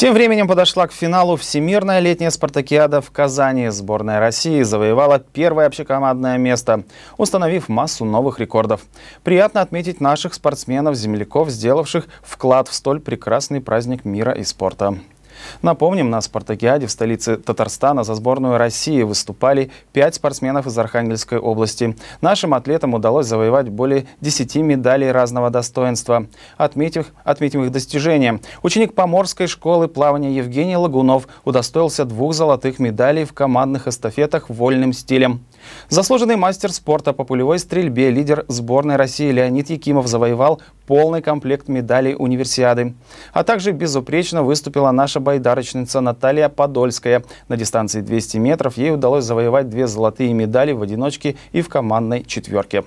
Тем временем подошла к финалу Всемирная летняя спартакиада в Казани. Сборная России завоевала первое общекомандное место, установив массу новых рекордов. Приятно отметить наших спортсменов-земляков, сделавших вклад в столь прекрасный праздник мира и спорта. Напомним, на «Спартакиаде» в столице Татарстана за сборную России выступали пять спортсменов из Архангельской области. Нашим атлетам удалось завоевать более 10 медалей разного достоинства. Отметим, отметим их достижения. Ученик Поморской школы плавания Евгений Лагунов удостоился двух золотых медалей в командных эстафетах вольным стилем. Заслуженный мастер спорта по пулевой стрельбе, лидер сборной России Леонид Якимов завоевал полный комплект медалей универсиады. А также безупречно выступила наша байдарочница Наталья Подольская. На дистанции 200 метров ей удалось завоевать две золотые медали в одиночке и в командной четверке.